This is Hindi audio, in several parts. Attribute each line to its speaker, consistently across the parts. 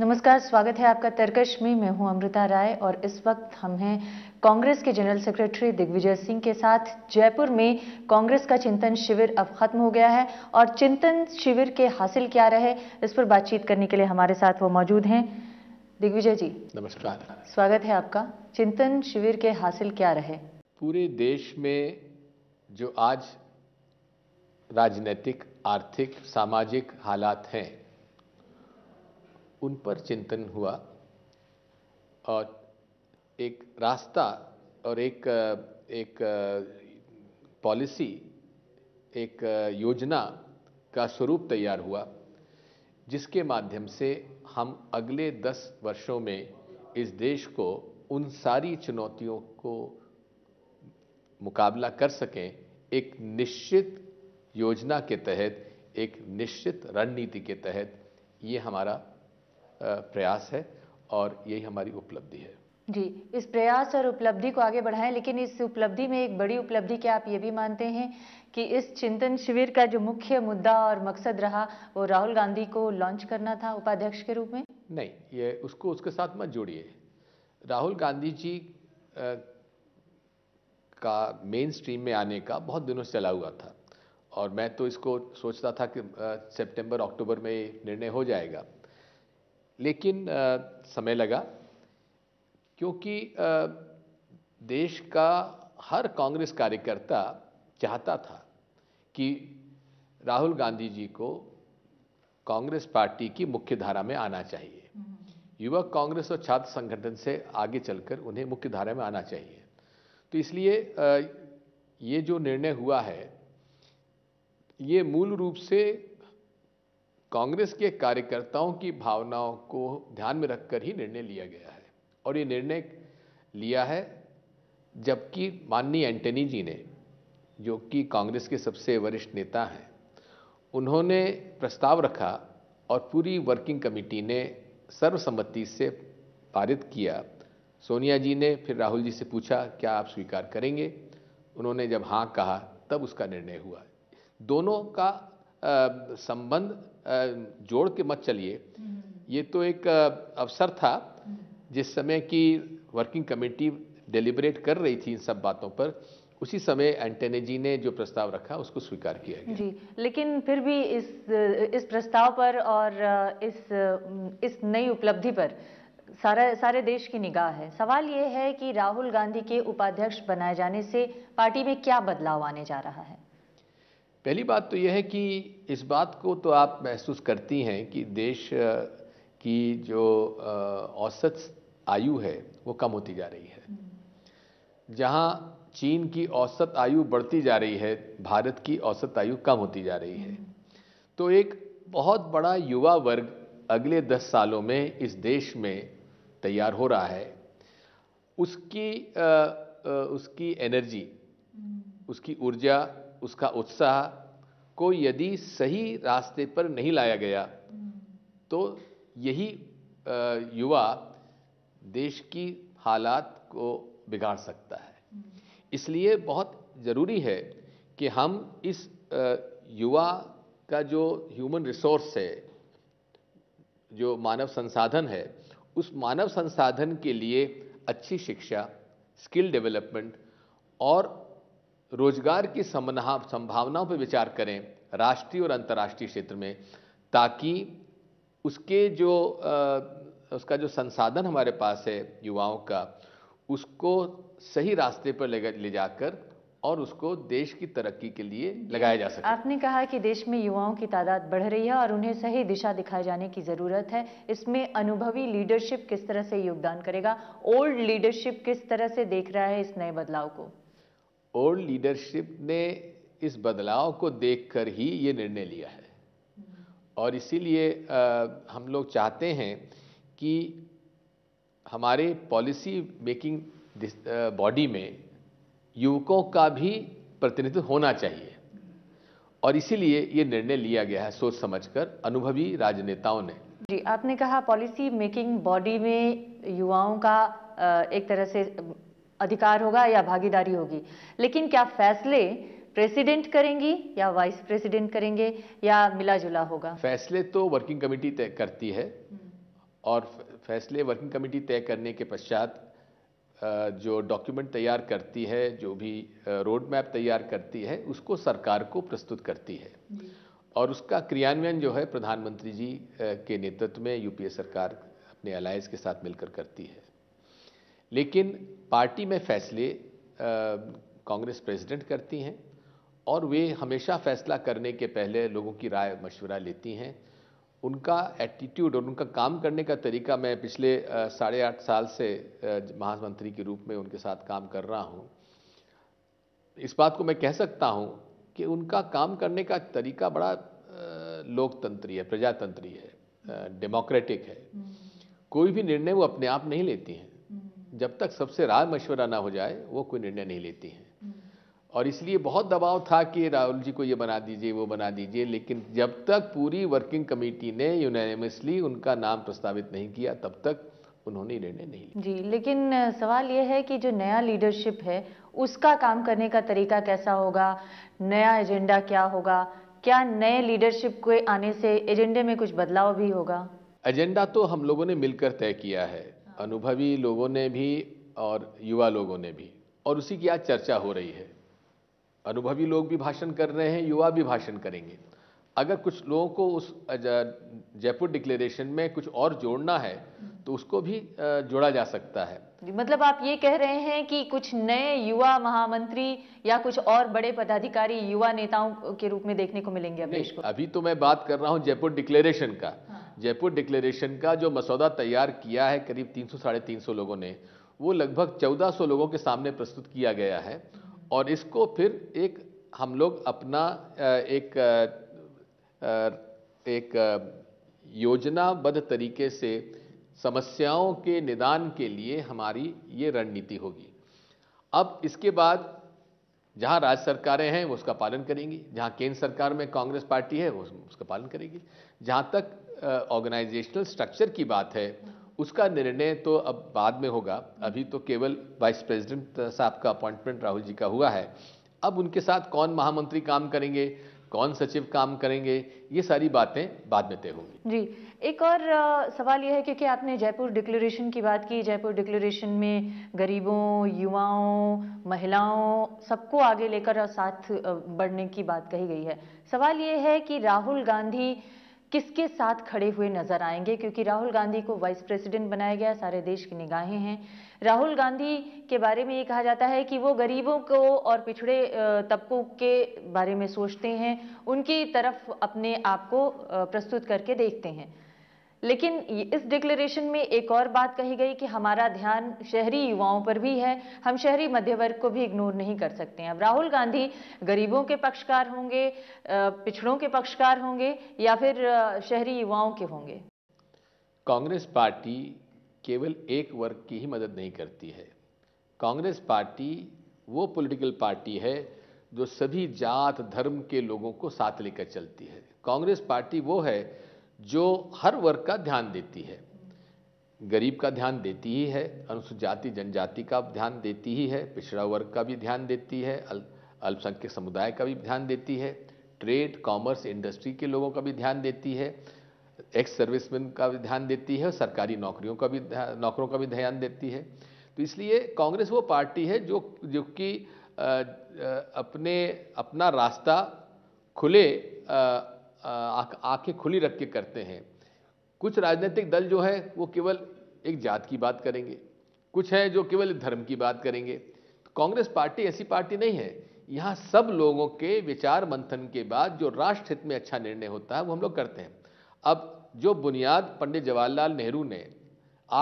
Speaker 1: नमस्कार स्वागत है आपका तर्कश में मैं हूं अमृता राय और इस वक्त हम हैं कांग्रेस के जनरल सेक्रेटरी दिग्विजय सिंह के साथ जयपुर में कांग्रेस का चिंतन शिविर अब खत्म हो गया है और चिंतन शिविर के हासिल क्या रहे इस पर बातचीत करने के लिए हमारे साथ वो मौजूद हैं दिग्विजय जी नमस्कार स्वागत है आपका चिंतन शिविर के हासिल क्या रहे
Speaker 2: पूरे देश में जो आज राजनीतिक आर्थिक सामाजिक हालात हैं उन पर चिंतन हुआ और एक रास्ता और एक एक पॉलिसी एक योजना का स्वरूप तैयार हुआ जिसके माध्यम से हम अगले दस वर्षों में इस देश को उन सारी चुनौतियों को मुकाबला कर सकें एक निश्चित योजना के तहत एक निश्चित रणनीति के तहत ये हमारा प्रयास है और यही हमारी उपलब्धि है
Speaker 1: जी इस प्रयास और उपलब्धि को आगे बढ़ाएं लेकिन इस उपलब्धि में एक बड़ी उपलब्धि क्या आप ये भी मानते हैं कि इस चिंतन शिविर का जो मुख्य मुद्दा और मकसद रहा वो राहुल गांधी को लॉन्च करना था उपाध्यक्ष के रूप में
Speaker 2: नहीं ये उसको उसके साथ मत जोड़िए राहुल गांधी जी आ, का मेन स्ट्रीम में आने का बहुत दिनों से चला हुआ था और मैं तो इसको सोचता था कि सितंबर अक्टूबर में निर्णय हो जाएगा लेकिन आ, समय लगा क्योंकि आ, देश का हर कांग्रेस कार्यकर्ता चाहता था कि राहुल गांधी जी को कांग्रेस पार्टी की मुख्य धारा में आना चाहिए हम्म। युवक कांग्रेस और छात्र संगठन से आगे चलकर उन्हें मुख्य धारा में आना चाहिए तो इसलिए ये जो निर्णय हुआ है ये मूल रूप से कांग्रेस के कार्यकर्ताओं की भावनाओं को ध्यान में रखकर ही निर्णय लिया गया है और ये निर्णय लिया है जबकि माननीय एंटनी जी ने जो कि कांग्रेस के सबसे वरिष्ठ नेता हैं उन्होंने प्रस्ताव रखा और पूरी वर्किंग कमेटी ने सर्वसम्मति से पारित किया सोनिया जी ने फिर राहुल जी से पूछा क्या आप स्वीकार करेंगे उन्होंने जब हाँ कहा तब उसका निर्णय हुआ दोनों का संबंध जोड़ के मत चलिए हम्म। ये तो एक अवसर था हम्म। जिस समय की वर्किंग कमेटी डेलिबरेट कर रही थी इन सब बातों पर उसी समय एंटेने जी ने जो प्रस्ताव रखा उसको स्वीकार किया
Speaker 1: गया जी लेकिन फिर भी इस इस प्रस्ताव पर और इस इस नई उपलब्धि पर सारा सारे देश की निगाह है सवाल ये है कि राहुल गांधी के उपाध्यक्ष बनाए जाने से पार्टी में क्या बदलाव आने जा रहा है
Speaker 2: पहली बात तो यह है कि इस बात को तो आप महसूस करती हैं कि देश की जो औसत आयु है वो कम होती जा रही है जहाँ चीन की औसत आयु बढ़ती जा रही है भारत की औसत आयु कम होती जा रही है तो एक बहुत बड़ा युवा वर्ग अगले दस सालों में इस देश में तैयार हो रहा है उसकी आ, आ, उसकी एनर्जी हम्म। उसकी ऊर्जा उसका उत्साह को यदि सही रास्ते पर नहीं लाया गया तो यही युवा देश की हालात को बिगाड़ सकता है इसलिए बहुत ज़रूरी है कि हम इस युवा का जो ह्यूमन रिसोर्स है जो मानव संसाधन है उस मानव संसाधन के लिए अच्छी शिक्षा स्किल डेवलपमेंट और रोजगार की संभावनाओं पर विचार करें राष्ट्रीय और अंतर्राष्ट्रीय क्षेत्र में ताकि उसके जो उसका जो संसाधन हमारे पास है युवाओं का उसको सही रास्ते पर ले ले जाकर और उसको देश की तरक्की के लिए लगाया जा सके
Speaker 1: आपने कहा कि देश में युवाओं की तादाद बढ़ रही है और उन्हें सही दिशा दिखाए जाने की ज़रूरत है इसमें अनुभवी लीडरशिप किस तरह से योगदान करेगा ओल्ड लीडरशिप किस तरह से देख रहा है इस नए बदलाव को
Speaker 2: ओल्ड लीडरशिप ने इस बदलाव को देखकर ही ये निर्णय लिया है और इसीलिए हम लोग चाहते हैं कि हमारे पॉलिसी मेकिंग बॉडी में युवकों का भी प्रतिनिधित्व होना चाहिए और इसीलिए ये निर्णय लिया गया है सोच समझकर अनुभवी राजनेताओं ने
Speaker 1: जी आपने कहा पॉलिसी मेकिंग बॉडी में युवाओं का एक तरह से अधिकार होगा या भागीदारी होगी लेकिन क्या फैसले प्रेसिडेंट करेंगी या वाइस प्रेसिडेंट करेंगे या मिला जुला होगा
Speaker 2: फैसले तो वर्किंग कमेटी तय करती है हम्म। और फैसले वर्किंग कमेटी तय करने के पश्चात जो डॉक्यूमेंट तैयार करती है जो भी रोड मैप तैयार करती है उसको सरकार को प्रस्तुत करती है हम्म। और उसका क्रियान्वयन जो है प्रधानमंत्री जी के नेतृत्व में यूपीए सरकार अपने अलायंस के साथ मिलकर करती है लेकिन पार्टी में फैसले कांग्रेस प्रेसिडेंट करती हैं और वे हमेशा फैसला करने के पहले लोगों की राय मशवरा लेती हैं उनका एटीट्यूड और उनका काम करने का तरीका मैं पिछले साढ़े आठ साल से महामंत्री के रूप में उनके साथ काम कर रहा हूँ इस बात को मैं कह सकता हूँ कि उनका काम करने का तरीका बड़ा लोकतंत्री है प्रजातंत्री है डेमोक्रेटिक है हम्म। कोई भी निर्णय वो अपने आप नहीं लेती हैं जब तक सबसे राय मशवरा ना हो जाए वो कोई निर्णय नहीं लेती हैं हम्म। और इसलिए बहुत दबाव था कि राहुल जी को ये बना दीजिए वो बना दीजिए लेकिन जब तक पूरी वर्किंग कमेटी ने यूनानिमसली उनका नाम प्रस्तावित नहीं किया तब तक उन्होंने निर्णय नहीं
Speaker 1: लिया जी लेकिन सवाल यह है कि जो नया लीडरशिप है उसका काम करने का तरीका कैसा होगा नया एजेंडा क्या होगा क्या नए लीडरशिप के आने से एजेंडे में कुछ बदलाव भी होगा
Speaker 2: एजेंडा तो हम लोगों ने मिलकर तय किया है अनुभवी लोगों ने भी और युवा लोगों ने भी और उसी की आज चर्चा हो रही है अनुभवी लोग भी भाषण कर रहे हैं युवा भी भाषण करेंगे अगर कुछ लोगों को उस जयपुर डिक्लेरेशन में कुछ और जोड़ना है तो उसको भी जोड़ा जा सकता है
Speaker 1: मतलब आप ये कह रहे हैं कि कुछ नए युवा महामंत्री या कुछ और बड़े पदाधिकारी युवा नेताओं के रूप में देखने को मिलेंगे
Speaker 2: को अभी तो मैं बात कर रहा हूँ जयपुर डिक्लेरेशन का जयपुर डिक्लेरेशन का जो मसौदा तैयार किया है करीब तीन सौ साढ़े तीन सौ लोगों ने वो लगभग चौदह सौ लोगों के सामने प्रस्तुत किया गया है और इसको फिर एक हम लोग अपना एक एक योजनाबद्ध तरीके से समस्याओं के निदान के लिए हमारी ये रणनीति होगी अब इसके बाद जहाँ राज्य सरकारें हैं वो उसका पालन करेंगी जहाँ केंद्र सरकार में कांग्रेस पार्टी है वो उसका पालन करेगी जहाँ तक ऑर्गेनाइजेशनल स्ट्रक्चर की बात है उसका निर्णय तो अब बाद में होगा अभी तो केवल वाइस प्रेसिडेंट साहब का अपॉइंटमेंट राहुल जी का हुआ है अब उनके साथ कौन महामंत्री काम करेंगे कौन सचिव काम करेंगे ये सारी बातें बाद में तय होंगी
Speaker 1: जी एक और सवाल यह है कि आपने जयपुर डिक्लेरेशन की बात की जयपुर डिक्लेरेशन में गरीबों युवाओं महिलाओं सबको आगे लेकर और साथ बढ़ने की बात कही गई है सवाल ये है कि राहुल गांधी किसके साथ खड़े हुए नजर आएंगे क्योंकि राहुल गांधी को वाइस प्रेसिडेंट बनाया गया सारे देश की निगाहें हैं राहुल गांधी के बारे में ये कहा जाता है कि वो गरीबों को और पिछड़े तबकों के बारे में सोचते हैं उनकी तरफ अपने आप को प्रस्तुत करके देखते हैं लेकिन इस डिक्लेरेशन में एक और बात कही गई कि हमारा ध्यान शहरी युवाओं पर भी है हम शहरी मध्य वर्ग को भी इग्नोर नहीं कर सकते हैं अब राहुल गांधी गरीबों के पक्षकार होंगे पिछड़ों के पक्षकार होंगे या फिर शहरी युवाओं के होंगे
Speaker 2: कांग्रेस पार्टी केवल एक वर्ग की ही मदद नहीं करती है कांग्रेस पार्टी वो पॉलिटिकल पार्टी है जो सभी जात धर्म के लोगों को साथ लेकर चलती है कांग्रेस पार्टी वो है जो हर वर्ग का ध्यान देती है गरीब का ध्यान देती ही है अनुसूचित जाति जनजाति का ध्यान देती ही है पिछड़ा वर्ग का भी ध्यान देती है अल्पसंख्यक समुदाय का भी ध्यान देती है ट्रेड कॉमर्स इंडस्ट्री के लोगों का भी ध्यान देती है एक्स सर्विसमैन का भी ध्यान देती है सरकारी नौकरियों का भी नौकरों का भी ध्यान देती है तो इसलिए कांग्रेस वो पार्टी है जो जो कि अपने अपना रास्ता खुले आ, आंखें खुली रख के करते हैं कुछ राजनीतिक दल जो है वो केवल एक जात की बात करेंगे कुछ है जो केवल धर्म की बात करेंगे तो कांग्रेस पार्टी ऐसी पार्टी नहीं है यहाँ सब लोगों के विचार मंथन के बाद जो राष्ट्र हित में अच्छा निर्णय होता है वो हम लोग करते हैं अब जो बुनियाद पंडित जवाहरलाल नेहरू ने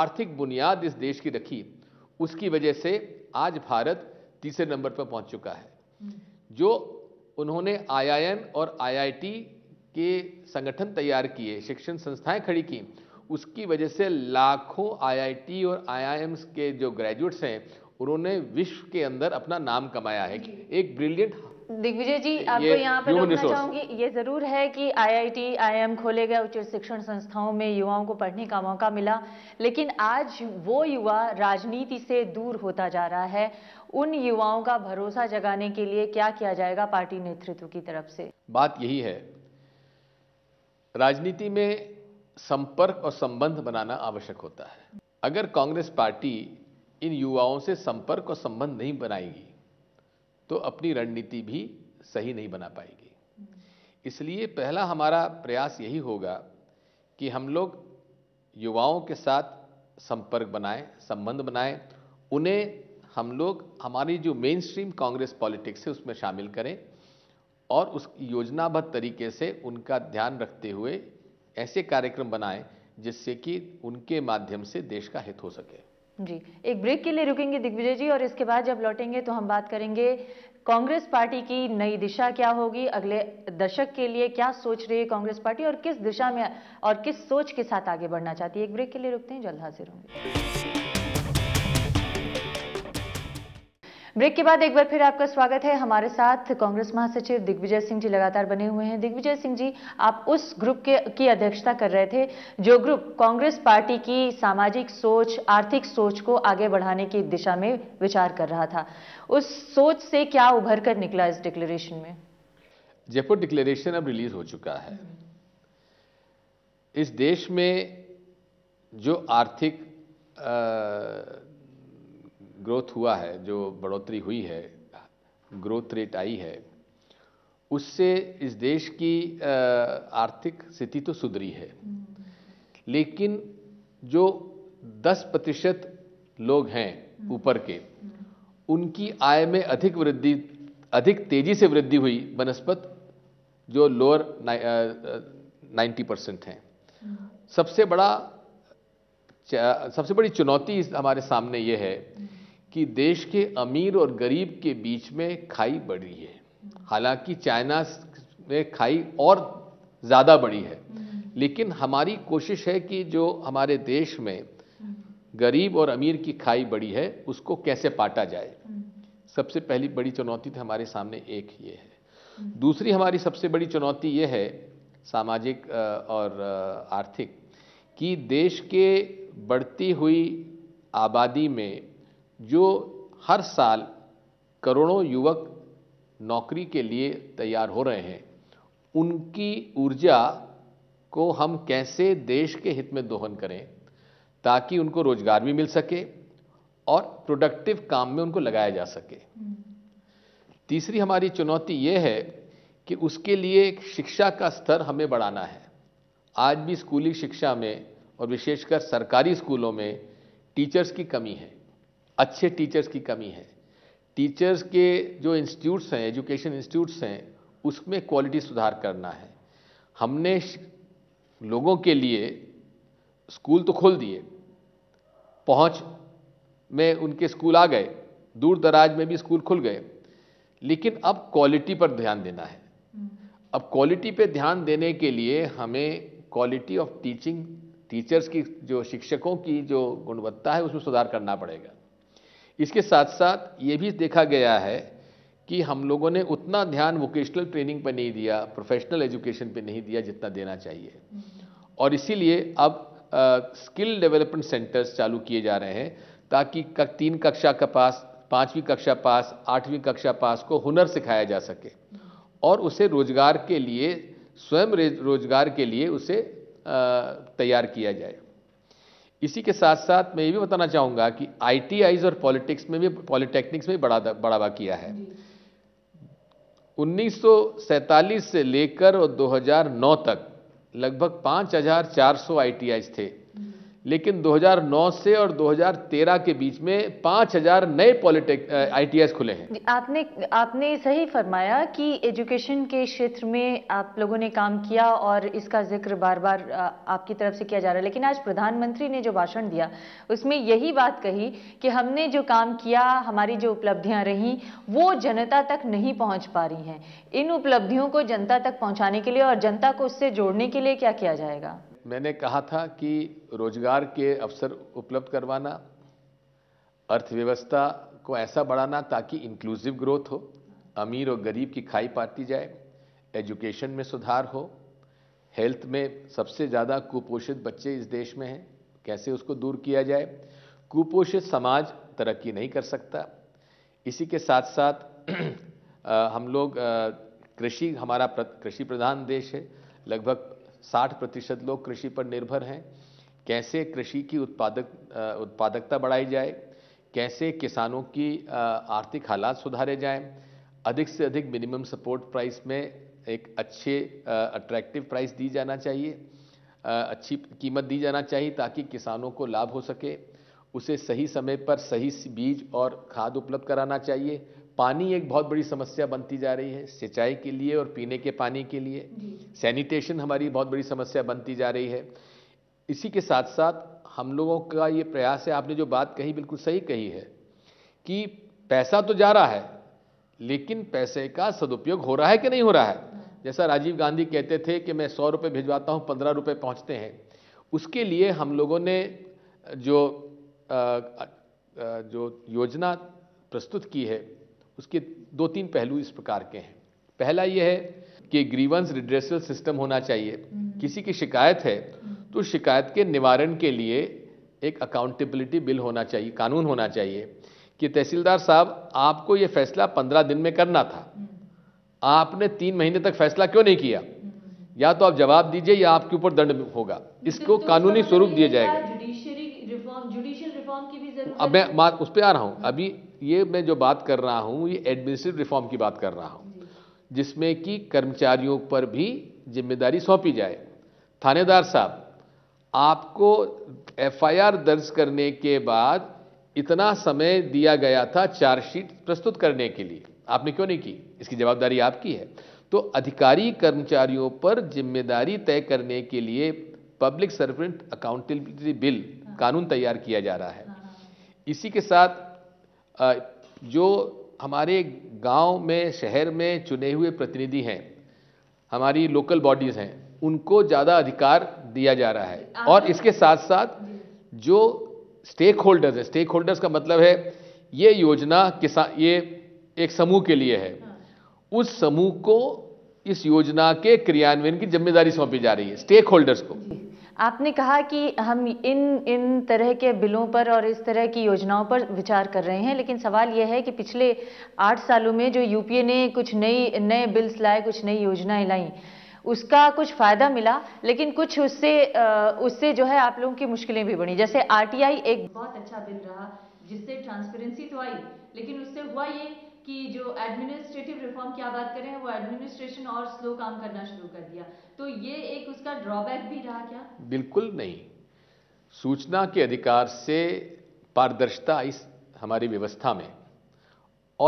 Speaker 2: आर्थिक बुनियाद इस देश की रखी उसकी वजह से आज भारत तीसरे नंबर पर पहुंच चुका है हम्म। जो उन्होंने आईआईएम और आईआईटी के संगठन तैयार किए शिक्षण संस्थाएं खड़ी की उसकी वजह से लाखों आईआईटी और आईआईएम्स के जो ग्रेजुएट्स हैं उन्होंने विश्व के अंदर अपना नाम कमाया है एक ब्रिलियंट
Speaker 1: दिग्विजय जी आपको यहाँ पर रोकना चाहूंगी ये जरूर है कि आईआईटी आईएम खोले गए उच्च शिक्षण संस्थाओं में युवाओं को पढ़ने का मौका मिला लेकिन आज वो युवा राजनीति से दूर होता जा रहा है उन युवाओं का भरोसा जगाने के लिए क्या किया जाएगा पार्टी नेतृत्व की तरफ से
Speaker 2: बात यही है राजनीति में संपर्क और संबंध बनाना आवश्यक होता है अगर कांग्रेस पार्टी इन युवाओं से संपर्क और संबंध नहीं बनाएगी तो अपनी रणनीति भी सही नहीं बना पाएगी इसलिए पहला हमारा प्रयास यही होगा कि हम लोग युवाओं के साथ संपर्क बनाएं संबंध बनाएं उन्हें हम लोग हमारी जो मेन स्ट्रीम कांग्रेस पॉलिटिक्स है उसमें शामिल करें और उस योजनाबद्ध तरीके से उनका ध्यान रखते हुए ऐसे कार्यक्रम बनाएं जिससे कि उनके माध्यम से देश का हित हो सके
Speaker 1: जी एक ब्रेक के लिए रुकेंगे दिग्विजय जी और इसके बाद जब लौटेंगे तो हम बात करेंगे कांग्रेस पार्टी की नई दिशा क्या होगी अगले दशक के लिए क्या सोच रही है कांग्रेस पार्टी और किस दिशा में और किस सोच के साथ आगे बढ़ना चाहती है एक ब्रेक के लिए रुकते हैं जल्द हाजिर होंगे ब्रेक के बाद एक बार फिर आपका स्वागत है हमारे साथ कांग्रेस महासचिव दिग्विजय सिंह जी लगातार बने हुए हैं दिग्विजय सिंह जी आप उस ग्रुप के की अध्यक्षता कर रहे थे जो ग्रुप कांग्रेस पार्टी की सामाजिक सोच आर्थिक सोच को आगे बढ़ाने की दिशा में विचार कर रहा था उस सोच से क्या उभर कर निकला इस डिक्लेरेशन में
Speaker 2: जयपुर डिक्लेरेशन अब रिलीज हो चुका है इस देश में जो आर्थिक ग्रोथ हुआ है जो बढ़ोतरी हुई है ग्रोथ रेट आई है उससे इस देश की आर्थिक स्थिति तो सुधरी है लेकिन जो 10 प्रतिशत लोग हैं ऊपर के उनकी आय में अधिक वृद्धि अधिक तेजी से वृद्धि हुई बनस्पत जो लोअर नाइन्टी परसेंट हैं सबसे बड़ा सबसे बड़ी चुनौती हमारे सामने ये है कि देश के अमीर और गरीब के बीच में खाई बढ़ी है हालांकि चाइना में खाई और ज़्यादा बढ़ी है लेकिन हमारी कोशिश है कि जो हमारे देश में गरीब और अमीर की खाई बढ़ी है उसको कैसे पाटा जाए सबसे पहली बड़ी चुनौती तो हमारे सामने एक ये है दूसरी हमारी सबसे बड़ी चुनौती ये है सामाजिक और आर्थिक कि देश के बढ़ती हुई आबादी में जो हर साल करोड़ों युवक नौकरी के लिए तैयार हो रहे हैं उनकी ऊर्जा को हम कैसे देश के हित में दोहन करें ताकि उनको रोजगार भी मिल सके और प्रोडक्टिव काम में उनको लगाया जा सके तीसरी हमारी चुनौती ये है कि उसके लिए शिक्षा का स्तर हमें बढ़ाना है आज भी स्कूली शिक्षा में और विशेषकर सरकारी स्कूलों में टीचर्स की कमी है अच्छे टीचर्स की कमी है टीचर्स के जो इंस्टीट्यूट्स हैं एजुकेशन इंस्टीट्यूट्स हैं उसमें क्वालिटी सुधार करना है हमने लोगों के लिए स्कूल तो खोल दिए पहुंच में उनके स्कूल आ गए दूर दराज में भी स्कूल खुल गए लेकिन अब क्वालिटी पर ध्यान देना है अब क्वालिटी पर ध्यान देने के लिए हमें क्वालिटी ऑफ टीचिंग टीचर्स की जो शिक्षकों की जो गुणवत्ता है उसमें सुधार करना पड़ेगा इसके साथ साथ ये भी देखा गया है कि हम लोगों ने उतना ध्यान वोकेशनल ट्रेनिंग पर नहीं दिया प्रोफेशनल एजुकेशन पर नहीं दिया जितना देना चाहिए और इसीलिए अब स्किल डेवलपमेंट सेंटर्स चालू किए जा रहे हैं ताकि तीन कक्षा का पास पाँचवीं कक्षा पास आठवीं कक्षा पास को हुनर सिखाया जा सके और उसे रोजगार के लिए स्वयं रोजगार के लिए उसे तैयार किया जाए इसी के साथ साथ मैं ये भी बताना चाहूँगा कि आईटीआईज और पॉलिटिक्स में भी पॉलिटेक्निक्स में भी बड़ा बढ़ावा किया है 1947 से लेकर और 2009 तक लगभग 5,400 हज़ार थे लेकिन 2009 से और 2013 के बीच में 5000 नए पॉलिटेक आईटीएस खुले हैं
Speaker 1: आपने आपने सही फरमाया कि एजुकेशन के क्षेत्र में आप लोगों ने काम किया और इसका जिक्र बार बार आपकी तरफ से किया जा रहा है लेकिन आज प्रधानमंत्री ने जो भाषण दिया उसमें यही बात कही कि हमने जो काम किया हमारी जो उपलब्धियां रही वो जनता तक नहीं पहुँच पा रही हैं इन उपलब्धियों को जनता तक पहुँचाने के लिए और जनता को उससे जोड़ने के लिए क्या किया जाएगा
Speaker 2: मैंने कहा था कि रोजगार के अवसर उपलब्ध करवाना अर्थव्यवस्था को ऐसा बढ़ाना ताकि इंक्लूसिव ग्रोथ हो अमीर और गरीब की खाई पाती जाए एजुकेशन में सुधार हो हेल्थ में सबसे ज़्यादा कुपोषित बच्चे इस देश में हैं कैसे उसको दूर किया जाए कुपोषित समाज तरक्की नहीं कर सकता इसी के साथ साथ हम लोग कृषि हमारा कृषि प्रधान देश है लगभग साठ प्रतिशत लोग कृषि पर निर्भर हैं कैसे कृषि की उत्पादक उत्पादकता बढ़ाई जाए कैसे किसानों की आर्थिक हालात सुधारे जाएं अधिक से अधिक मिनिमम सपोर्ट प्राइस में एक अच्छे अट्रैक्टिव प्राइस दी जाना चाहिए अच्छी कीमत दी जाना चाहिए ताकि किसानों को लाभ हो सके उसे सही समय पर सही बीज और खाद उपलब्ध कराना चाहिए पानी एक बहुत बड़ी समस्या बनती जा रही है सिंचाई के लिए और पीने के पानी के लिए सैनिटेशन हमारी बहुत बड़ी समस्या बनती जा रही है इसी के साथ साथ हम लोगों का ये प्रयास है आपने जो बात कही बिल्कुल सही कही है कि पैसा तो जा रहा है लेकिन पैसे का सदुपयोग हो रहा है कि नहीं हो रहा है जैसा राजीव गांधी कहते थे कि मैं सौ रुपये भिजवाता हूँ पंद्रह रुपये पहुँचते हैं उसके लिए हम लोगों ने जो आ, आ, जो योजना प्रस्तुत की है उसके दो तीन पहलू इस प्रकार के हैं पहला यह है कि ग्रीवंस रिड्रेसल सिस्टम होना चाहिए हम्म। किसी की शिकायत है हम्म। तो शिकायत के निवारण के लिए एक अकाउंटेबिलिटी बिल होना चाहिए कानून होना चाहिए कि तहसीलदार साहब आपको ये फैसला पंद्रह दिन में करना था हम्म। आपने तीन महीने तक फैसला क्यों नहीं किया या तो आप जवाब दीजिए या आपके ऊपर दंड होगा तो इसको तो कानूनी स्वरूप मतलब दिया जाएगा
Speaker 1: जुडिशियल रिफॉर्म की भी
Speaker 2: अब मैं उस पर आ रहा हूँ हाँ। अभी ये मैं जो बात कर रहा हूँ ये एडमिनिस्ट्रेटिव रिफॉर्म की बात कर रहा हूँ जिसमें कि कर्मचारियों पर भी जिम्मेदारी सौंपी जाए थानेदार साहब आपको एफआईआर दर्ज करने के बाद इतना समय दिया गया था चार्जशीट प्रस्तुत करने के लिए आपने क्यों नहीं की इसकी जवाबदारी आपकी है तो अधिकारी कर्मचारियों पर जिम्मेदारी तय करने के लिए पब्लिक सर्वेंट अकाउंटेबिलिटी बिल कानून तैयार किया जा रहा है हाँ। इसी के साथ जो हमारे गांव में शहर में चुने हुए प्रतिनिधि हैं हमारी लोकल बॉडीज़ हैं उनको ज़्यादा अधिकार दिया जा रहा है हाँ। और इसके साथ साथ जो स्टेक होल्डर्स हैं स्टेक होल्डर्स का मतलब है ये योजना किसान ये एक समूह के लिए है हाँ। उस समूह को इस योजना के क्रियान्वयन की जिम्मेदारी सौंपी जा रही है स्टेक होल्डर्स को
Speaker 1: आपने कहा कि हम इन इन तरह के बिलों पर और इस तरह की योजनाओं पर विचार कर रहे हैं लेकिन सवाल यह है कि पिछले आठ सालों में जो यूपीए ने कुछ नई नए बिल्स लाए कुछ नई योजनाएं लाई उसका कुछ फायदा मिला लेकिन कुछ उससे उससे जो है आप लोगों की मुश्किलें भी बढ़ी जैसे आरटीआई एक बहुत अच्छा बिल रहा जिससे ट्रांसपेरेंसी तो आई लेकिन उससे हुआ ये कि जो एडमिनिस्ट्रेटिव रिफॉर्म की आप बात करें वो एडमिनिस्ट्रेशन और स्लो काम करना शुरू कर दिया तो ये एक उसका ड्रॉबैक भी रहा क्या
Speaker 2: बिल्कुल नहीं सूचना के अधिकार से पारदर्शिता इस हमारी व्यवस्था में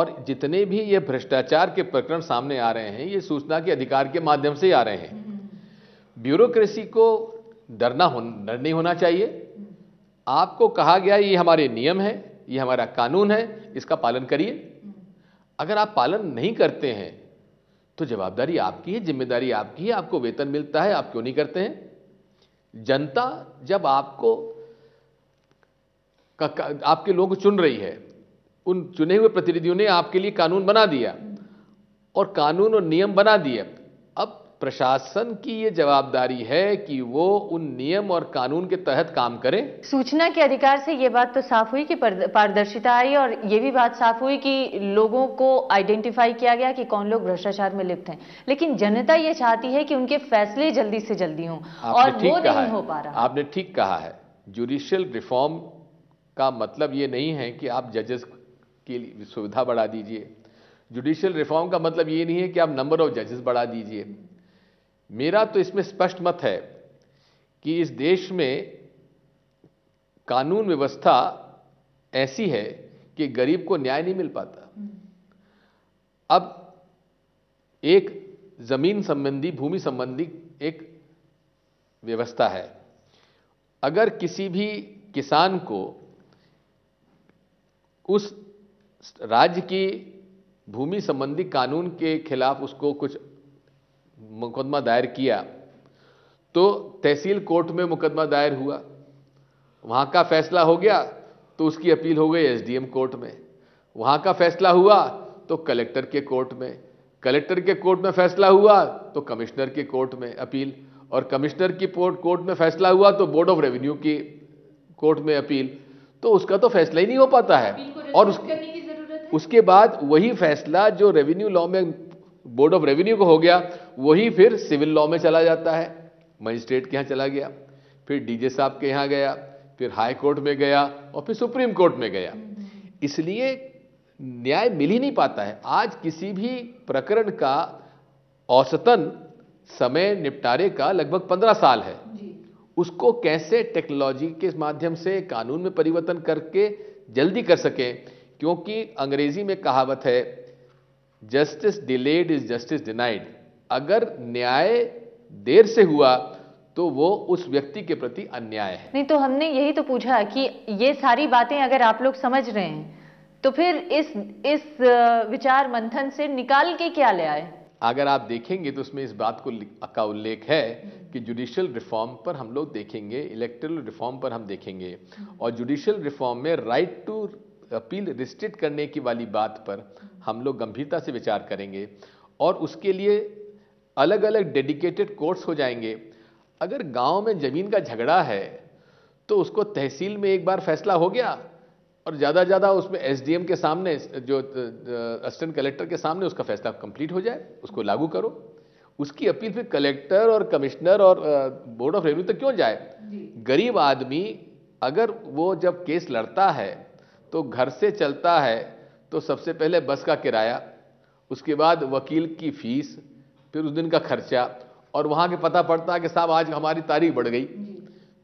Speaker 2: और जितने भी ये भ्रष्टाचार के प्रकरण सामने आ रहे हैं ये सूचना के अधिकार के माध्यम से ही आ रहे हैं हम्म, हम्म। ब्यूरोक्रेसी को डरना हो डर नहीं होना चाहिए आपको कहा गया ये हमारे नियम है ये हमारा कानून है इसका पालन करिए अगर आप पालन नहीं करते हैं तो जवाबदारी आपकी है जिम्मेदारी आपकी है आपको वेतन मिलता है आप क्यों नहीं करते हैं जनता जब आपको का, का, आपके लोग चुन रही है उन चुने हुए प्रतिनिधियों ने आपके लिए कानून बना दिया और कानून और नियम बना दिए प्रशासन की ये जवाबदारी है कि वो उन नियम और कानून के तहत काम करें
Speaker 1: सूचना के अधिकार से ये बात तो साफ हुई कि पारदर्शिता आई और ये भी बात साफ हुई कि लोगों को आइडेंटिफाई किया गया कि कौन लोग भ्रष्टाचार में लिप्त हैं लेकिन जनता ये चाहती है कि उनके फैसले जल्दी से जल्दी हों और वो नहीं हो पा रहा
Speaker 2: आपने ठीक कहा है जुडिशियल रिफॉर्म का मतलब ये नहीं है कि आप जजेस की सुविधा बढ़ा दीजिए जुडिशियल रिफॉर्म का मतलब ये नहीं है कि आप नंबर ऑफ जजेस बढ़ा दीजिए मेरा तो इसमें स्पष्ट मत है कि इस देश में कानून व्यवस्था ऐसी है कि गरीब को न्याय नहीं मिल पाता अब एक ज़मीन संबंधी भूमि संबंधी एक व्यवस्था है अगर किसी भी किसान को उस राज्य की भूमि संबंधी कानून के खिलाफ उसको कुछ मुकदमा दायर किया तो तहसील कोर्ट में मुकदमा दायर हुआ वहां का फैसला हो गया तो उसकी अपील हो गई एसडीएम कोर्ट में वहां का फैसला हुआ तो कलेक्टर के कोर्ट में कलेक्टर के कोर्ट में फैसला हुआ तो कमिश्नर के कोर्ट में अपील और कमिश्नर की कोर्ट में फैसला हुआ तो बोर्ड ऑफ रेवेन्यू की कोर्ट में अपील तो उसका तो फैसला ही नहीं हो पाता है और उसके बाद वही फैसला जो रेवेन्यू लॉ में बोर्ड ऑफ रेवेन्यू को हो गया वही फिर सिविल लॉ में चला जाता है मजिस्ट्रेट के यहाँ चला गया फिर डीजे साहब के यहाँ गया फिर हाई कोर्ट में गया और फिर सुप्रीम कोर्ट में गया इसलिए न्याय मिल ही नहीं पाता है आज किसी भी प्रकरण का औसतन समय निपटारे का लगभग पंद्रह साल है उसको कैसे टेक्नोलॉजी के माध्यम से कानून में परिवर्तन करके जल्दी कर सकें क्योंकि अंग्रेजी में कहावत है justice delayed is justice denied अगर न्याय देर से हुआ तो वो उस व्यक्ति के प्रति अन्याय है
Speaker 1: नहीं तो हमने यही तो पूछा कि ये सारी बातें अगर आप लोग समझ रहे हैं तो फिर इस इस विचार मंथन से निकाल के क्या ले आए
Speaker 2: अगर आप देखेंगे तो उसमें इस बात को का उल्लेख है कि जुडिशियल रिफॉर्म पर हम लोग देखेंगे इलेक्ट्रल रिफॉर्म पर हम देखेंगे और जुडिशियल रिफॉर्म में राइट टू अपील रिस्ट्रिक्ट करने की वाली बात पर हम लोग गंभीरता से विचार करेंगे और उसके लिए अलग अलग डेडिकेटेड कोर्ट्स हो जाएंगे अगर गांव में ज़मीन का झगड़ा है तो उसको तहसील में एक बार फैसला हो गया और ज़्यादा ज़्यादा उसमें एस के सामने जो असिस्टेंट कलेक्टर के सामने उसका फैसला कंप्लीट हो जाए उसको लागू करो उसकी अपील फिर कलेक्टर और कमिश्नर और बोर्ड ऑफ रेवेन्यू तक क्यों जाए गरीब आदमी अगर वो जब केस लड़ता है तो घर से चलता है तो सबसे पहले बस का किराया उसके बाद वकील की फ़ीस फिर उस दिन का खर्चा और वहाँ के पता पड़ता है कि साहब आज हमारी तारीख बढ़ गई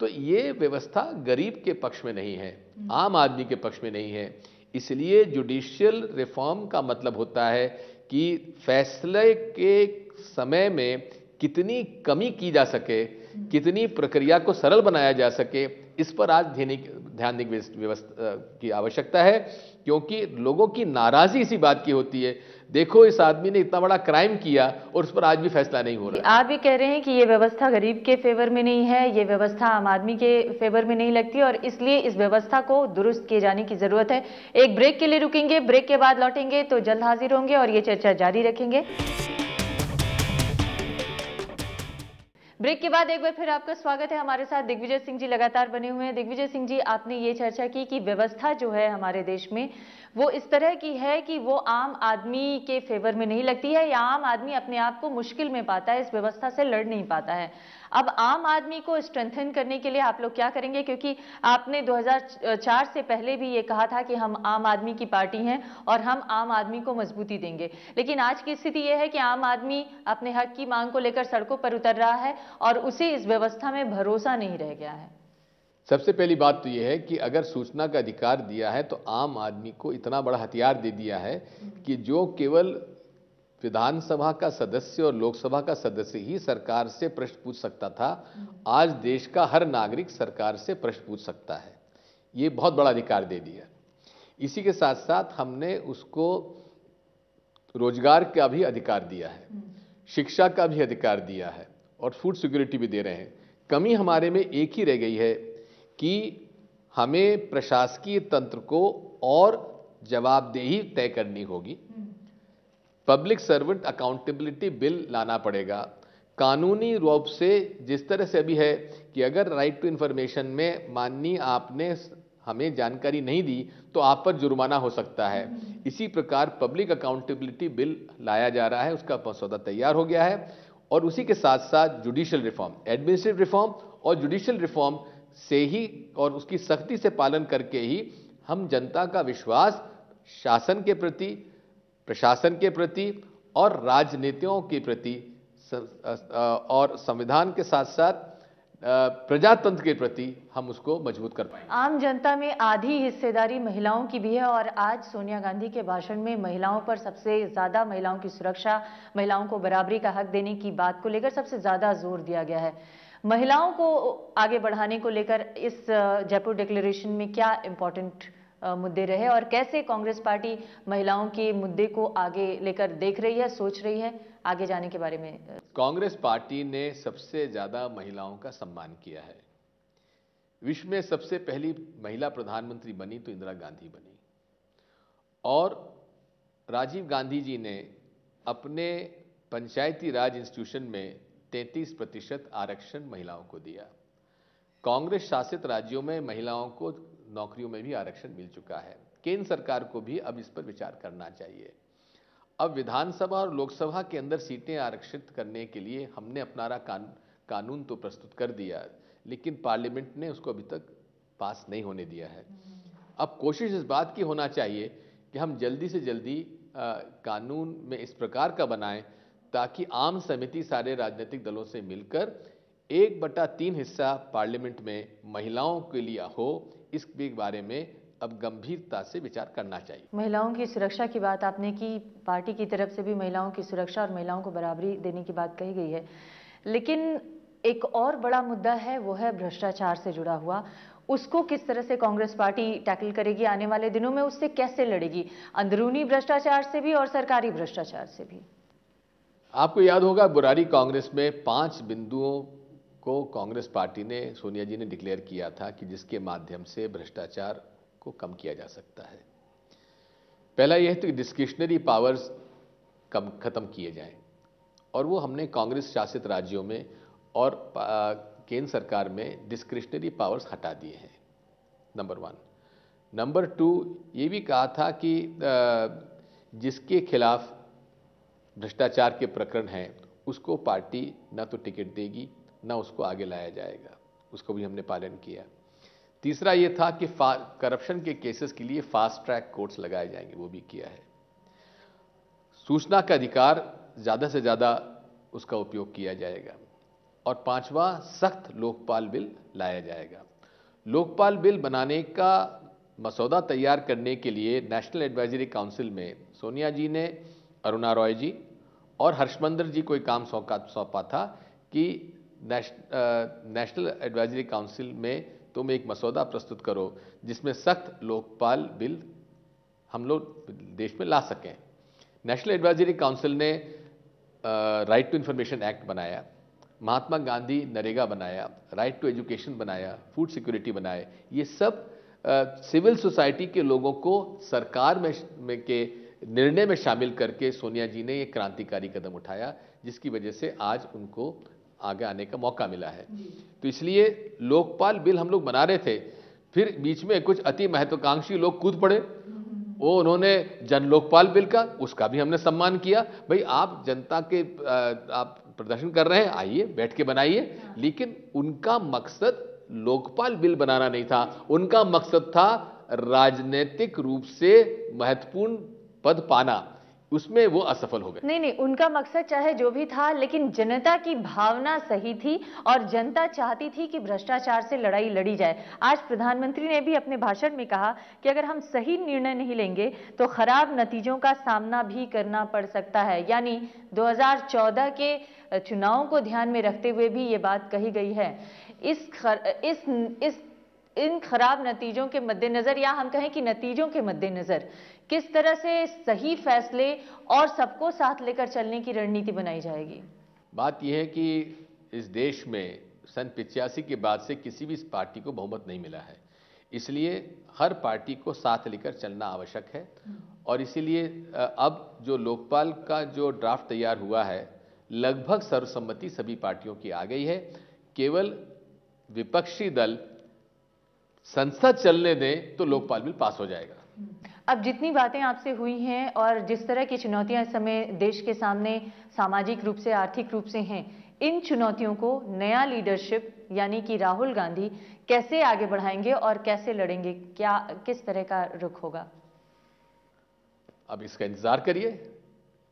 Speaker 2: तो ये व्यवस्था गरीब के पक्ष में नहीं है हम्म। आम आदमी के पक्ष में नहीं है इसलिए जुडिशियल रिफॉर्म का मतलब होता है कि फैसले के समय में कितनी कमी की जा सके हम्म। कितनी प्रक्रिया को सरल बनाया जा सके इस पर आज ध्यान की आवश्यकता है क्योंकि लोगों की नाराज़ी इसी बात की होती है देखो इस आदमी ने इतना बड़ा क्राइम किया और उस पर आज भी फैसला नहीं हो रहा
Speaker 1: आप ये कह रहे हैं कि ये व्यवस्था गरीब के फेवर में नहीं है ये व्यवस्था आम आदमी के फेवर में नहीं लगती और इसलिए इस व्यवस्था को दुरुस्त किए जाने की जरूरत है एक ब्रेक के लिए रुकेंगे ब्रेक के बाद लौटेंगे तो जल्द हाजिर होंगे और ये चर्चा जारी रखेंगे ब्रेक के बाद एक बार फिर आपका स्वागत है हमारे साथ दिग्विजय सिंह जी लगातार बने हुए हैं दिग्विजय सिंह जी आपने ये चर्चा की कि व्यवस्था जो है हमारे देश में वो इस तरह की है कि वो आम आदमी के फेवर में नहीं लगती है या आम आदमी अपने आप को मुश्किल में पाता है इस व्यवस्था से लड़ नहीं पाता है अब आम आदमी को स्ट्रेंथन करने के लिए आप लोग क्या करेंगे क्योंकि आपने 2004 से पहले भी ये कहा था कि हम आम आदमी की पार्टी हैं और हम आम आदमी को मजबूती देंगे लेकिन आज की स्थिति यह है कि आम आदमी अपने हक की मांग को लेकर सड़कों पर उतर रहा है और उसे इस व्यवस्था में भरोसा नहीं रह गया है
Speaker 2: सबसे पहली बात तो यह है कि अगर सूचना का अधिकार दिया है तो आम आदमी को इतना बड़ा हथियार दे दिया है कि जो केवल विधानसभा का सदस्य और लोकसभा का सदस्य ही सरकार से प्रश्न पूछ सकता था आज देश का हर नागरिक सरकार से प्रश्न पूछ सकता है ये बहुत बड़ा अधिकार दे दिया इसी के साथ साथ हमने उसको रोजगार का भी अधिकार दिया है शिक्षा का भी अधिकार दिया है और फूड सिक्योरिटी भी दे रहे हैं कमी हमारे में एक ही रह गई है कि हमें प्रशासकीय तंत्र को और जवाबदेही तय करनी होगी पब्लिक सर्वेंट अकाउंटेबिलिटी बिल लाना पड़ेगा कानूनी रूप से जिस तरह से अभी है कि अगर राइट टू इन्फॉर्मेशन में माननीय आपने हमें जानकारी नहीं दी तो आप पर जुर्माना हो सकता है इसी प्रकार पब्लिक अकाउंटेबिलिटी बिल लाया जा रहा है उसका मसौदा तैयार हो गया है और उसी के साथ साथ जुडिशल रिफॉर्म एडमिनिस्ट्रेटिव रिफॉर्म और जुडिशल रिफॉर्म से ही और उसकी सख्ती से पालन करके ही हम जनता का विश्वास शासन के प्रति प्रशासन के प्रति और राजनीतियों के प्रति और संविधान के साथ साथ प्रजातंत्र के प्रति हम उसको मजबूत कर पाए
Speaker 1: आम जनता में आधी हिस्सेदारी महिलाओं की भी है और आज सोनिया गांधी के भाषण में महिलाओं पर सबसे ज्यादा महिलाओं की सुरक्षा महिलाओं को बराबरी का हक देने की बात को लेकर सबसे ज्यादा जोर दिया गया है महिलाओं को आगे बढ़ाने को लेकर इस जयपुर डिक्लेरेशन में क्या इंपॉर्टेंट मुद्दे रहे और कैसे कांग्रेस पार्टी महिलाओं के मुद्दे को आगे लेकर देख रही है सोच रही है आगे जाने के बारे में
Speaker 2: कांग्रेस पार्टी ने सबसे ज्यादा महिलाओं का सम्मान किया है विश्व में सबसे पहली महिला प्रधानमंत्री बनी तो इंदिरा गांधी बनी और राजीव गांधी जी ने अपने पंचायती राज इंस्टीट्यूशन में 33 प्रतिशत आरक्षण महिलाओं को दिया कांग्रेस शासित राज्यों में महिलाओं को नौकरियों में भी आरक्षण मिल चुका है केंद्र सरकार को भी अब इस पर विचार करना चाहिए अब विधानसभा और लोकसभा के अंदर सीटें आरक्षित करने के लिए हमने अपना कान, कानून तो प्रस्तुत कर दिया लेकिन पार्लियामेंट ने उसको अभी तक पास नहीं होने दिया है अब कोशिश इस बात की होना चाहिए कि हम जल्दी से जल्दी आ, कानून में इस प्रकार का बनाएं ताकि आम समिति सारे राजनीतिक दलों से मिलकर एक बटा तीन हिस्सा पार्लियामेंट में महिलाओं के लिए हो इस बारे में अब गंभीरता से विचार करना चाहिए
Speaker 1: महिलाओं की सुरक्षा की बात आपने की पार्टी की तरफ से भी महिलाओं की सुरक्षा और महिलाओं को बराबरी देने की बात कही गई है लेकिन एक और बड़ा मुद्दा है वो है भ्रष्टाचार से जुड़ा हुआ उसको किस तरह से कांग्रेस पार्टी टैकल करेगी आने वाले दिनों में उससे कैसे लड़ेगी अंदरूनी भ्रष्टाचार से भी और सरकारी भ्रष्टाचार से भी
Speaker 2: आपको याद होगा बुरारी कांग्रेस में पांच बिंदुओं को कांग्रेस पार्टी ने सोनिया जी ने डिक्लेयर किया था कि जिसके माध्यम से भ्रष्टाचार को कम किया जा सकता है पहला यह तो डिस्क्रिशनरी पावर्स कम खत्म किए जाएं और वो हमने कांग्रेस शासित राज्यों में और केंद्र सरकार में डिस्क्रिशनरी पावर्स हटा दिए हैं नंबर वन नंबर टू ये भी कहा था कि जिसके खिलाफ भ्रष्टाचार के प्रकरण हैं उसको पार्टी ना तो टिकट देगी ना उसको आगे लाया जाएगा उसको भी हमने पालन किया तीसरा ये था कि करप्शन के केसेस के लिए फास्ट ट्रैक कोर्ट्स लगाए जाएंगे वो भी किया है सूचना का अधिकार ज़्यादा से ज़्यादा उसका उपयोग किया जाएगा और पांचवा सख्त लोकपाल बिल लाया जाएगा लोकपाल बिल बनाने का मसौदा तैयार करने के लिए नेशनल एडवाइजरी काउंसिल में सोनिया जी ने अरुणा रॉय जी और हर्षमंदर जी को एक काम सौंका सौंपा था कि नेशनल एडवाइजरी काउंसिल में तुम एक मसौदा प्रस्तुत करो जिसमें सख्त लोकपाल बिल हम लोग देश में ला सकें नेशनल एडवाइजरी काउंसिल ने राइट टू इंफॉर्मेशन एक्ट बनाया महात्मा गांधी नरेगा बनाया राइट टू एजुकेशन बनाया फूड सिक्योरिटी बनाए ये सब सिविल सोसाइटी के लोगों को सरकार में, में के निर्णय में शामिल करके सोनिया जी ने ये क्रांतिकारी कदम उठाया जिसकी वजह से आज उनको आगे आने का मौका मिला है तो इसलिए लोकपाल बिल हम लोग बना रहे थे फिर बीच में कुछ अति महत्वाकांक्षी लोग कूद पड़े वो उन्होंने जन लोकपाल बिल का उसका भी हमने सम्मान किया भाई आप जनता के आप प्रदर्शन कर रहे हैं आइए बैठ के बनाइए हाँ। लेकिन उनका मकसद लोकपाल बिल बनाना नहीं था उनका मकसद था राजनीतिक रूप से महत्वपूर्ण पद पाना उसमें वो असफल हो गए
Speaker 1: नहीं नहीं उनका मकसद चाहे जो भी था लेकिन जनता की भावना सही थी और जनता चाहती थी कि भ्रष्टाचार से लड़ाई लड़ी जाए आज प्रधानमंत्री ने भी अपने भाषण में कहा कि अगर हम सही निर्णय नहीं लेंगे तो खराब नतीजों का सामना भी करना पड़ सकता है यानी 2014 के चुनावों को ध्यान में रखते हुए भी ये बात कही गई है इस खर, इस इस इन खराब नतीजों के मद्देनज़र या हम कहें कि नतीजों के मद्देनज़र किस तरह से सही फैसले और सबको साथ लेकर चलने की रणनीति बनाई जाएगी
Speaker 2: बात यह है कि इस देश में सन पिचासी के बाद से किसी भी पार्टी को बहुमत नहीं मिला है इसलिए हर पार्टी को साथ लेकर चलना आवश्यक है और इसीलिए अब जो लोकपाल का जो ड्राफ्ट तैयार हुआ है लगभग सर्वसम्मति सभी पार्टियों की आ गई है केवल विपक्षी दल संसद चलने दें तो लोकपाल बिल पास हो जाएगा
Speaker 1: अब जितनी बातें आपसे हुई हैं और जिस तरह की चुनौतियां इस समय देश के सामने सामाजिक रूप से आर्थिक रूप से हैं इन चुनौतियों को नया लीडरशिप यानी कि राहुल गांधी कैसे आगे बढ़ाएंगे और कैसे लड़ेंगे क्या किस तरह का रुख होगा
Speaker 2: अब इसका इंतजार करिए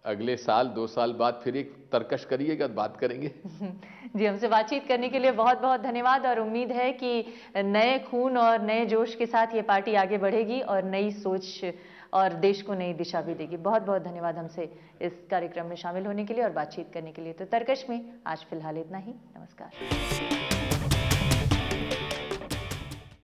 Speaker 2: अगले साल दो साल बाद फिर एक तर्कश करिएगा बात करेंगे
Speaker 1: जी हमसे बातचीत करने के लिए बहुत बहुत धन्यवाद और उम्मीद है कि नए खून और नए जोश के साथ ये पार्टी आगे बढ़ेगी और नई सोच और देश को नई दिशा भी देगी बहुत बहुत धन्यवाद हमसे इस कार्यक्रम में शामिल होने के लिए और बातचीत करने के लिए तो तर्कश में आज फिलहाल इतना ही नमस्कार